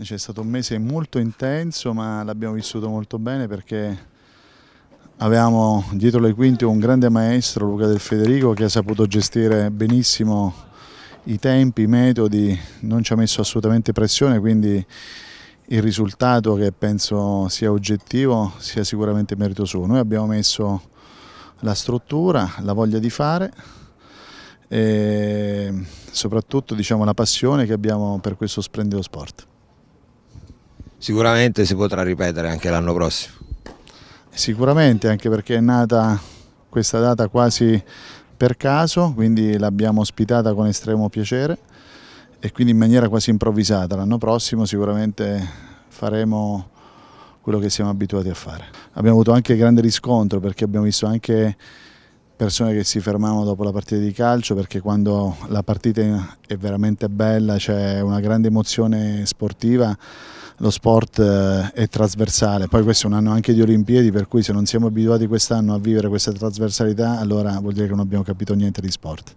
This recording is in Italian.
Cioè, è stato un mese molto intenso ma l'abbiamo vissuto molto bene perché avevamo dietro le quinte un grande maestro Luca Del Federico che ha saputo gestire benissimo i tempi, i metodi, non ci ha messo assolutamente pressione quindi il risultato che penso sia oggettivo sia sicuramente merito suo. Noi abbiamo messo la struttura, la voglia di fare e soprattutto diciamo, la passione che abbiamo per questo splendido sport sicuramente si potrà ripetere anche l'anno prossimo. Sicuramente, anche perché è nata questa data quasi per caso, quindi l'abbiamo ospitata con estremo piacere e quindi in maniera quasi improvvisata. L'anno prossimo sicuramente faremo quello che siamo abituati a fare. Abbiamo avuto anche grande riscontro perché abbiamo visto anche persone che si fermavano dopo la partita di calcio perché quando la partita è veramente bella c'è una grande emozione sportiva lo sport eh, è trasversale, poi questo è un anno anche di Olimpiadi per cui se non siamo abituati quest'anno a vivere questa trasversalità allora vuol dire che non abbiamo capito niente di sport.